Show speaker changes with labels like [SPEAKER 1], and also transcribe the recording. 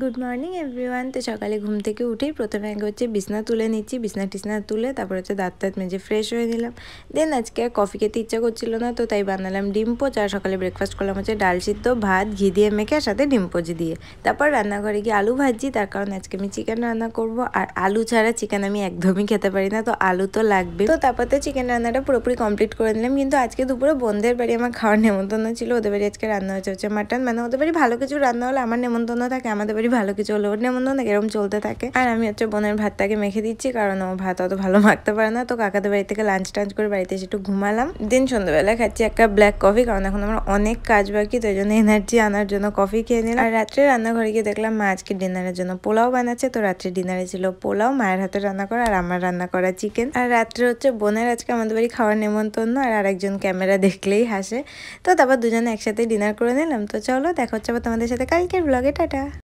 [SPEAKER 1] good morning everyone তো সকালে ঘুম থেকে উঠেই প্রথমে আগে হচ্ছে বিছনা তুলে নিচ্ছি বিছনা টিছনা তুলে তারপর হচ্ছে দাঁত টাত মেজে ফ্রেশ হয়ে নিলাম দেন আজকে আর কফি খেতে ইচ্ছা করছিল না তো তাই বানালাম ডিম পোচ আর সকালে ব্রেকফাস্ট করলাম হচ্ছে ডাল সিদ্ধ ভাত ঘি দিয়ে মেখে সাথে ডিম পোচ দিয়ে তারপর রান্নাঘরে গিয়ে আলু ভাজি তার কারণ আজকে আমি চিকেন রান্না করব আর আলু ছাড়া চিকেন আমি একদমই খেতে পারি না তো আলু তো লাগবে তো তারপর তো চিকেন রান্নাটা পুরোপুরি কমপ্লিট করে নিলাম কিন্তু আজকে দুপুরে বন্ধের বাড়ি আমার খাওয়ার নেমন্তন্ন ছিল ওদের বাড়ি আজকে রান্না হয়েছে হচ্ছে মাটন মানে ওদের বাড়ি ভালো কিছু রান্না হলে আমার নেমন্তন্ন থাকে আমাদের করি ভালো কিছু হলে ওর নেমন্তন্ন এরকম চলতে থাকে আর আমি হচ্ছে বোনের ভাতটাকে মেখে দিচ্ছি কারণ ও ভাত অত ভালো মাখতে পারে না তো কাকাদের বাড়ি থেকে লাঞ্চ টাঞ্চ করে বাড়িতে এসে একটু ঘুমালাম দিন সন্ধ্যাবেলা খাচ্ছি একটা ব্ল্যাক কফি কারণ এখন আমার অনেক কাজ বাকি তো জন্য এনার্জি আনার জন্য কফি খেয়ে নিলাম আর রাত্রে রান্নাঘরে গিয়ে দেখলাম মা আজকে ডিনারের জন্য পোলাও বানাচ্ছে তো রাত্রে ডিনারে ছিল পোলাও মায়ের হাতে রান্না করা আর আমার রান্না করা চিকেন আর রাত্রে হচ্ছে বোনের আজকে আমাদের বাড়ি খাওয়ার নেমন্তন্ন আর আরেকজন ক্যামেরা দেখলেই হাসে তো তারপর দুজনে একসাথে ডিনার করে নিলাম তো চলো দেখা হচ্ছে আবার তোমাদের সাথে কালকের ব্লগে টাটা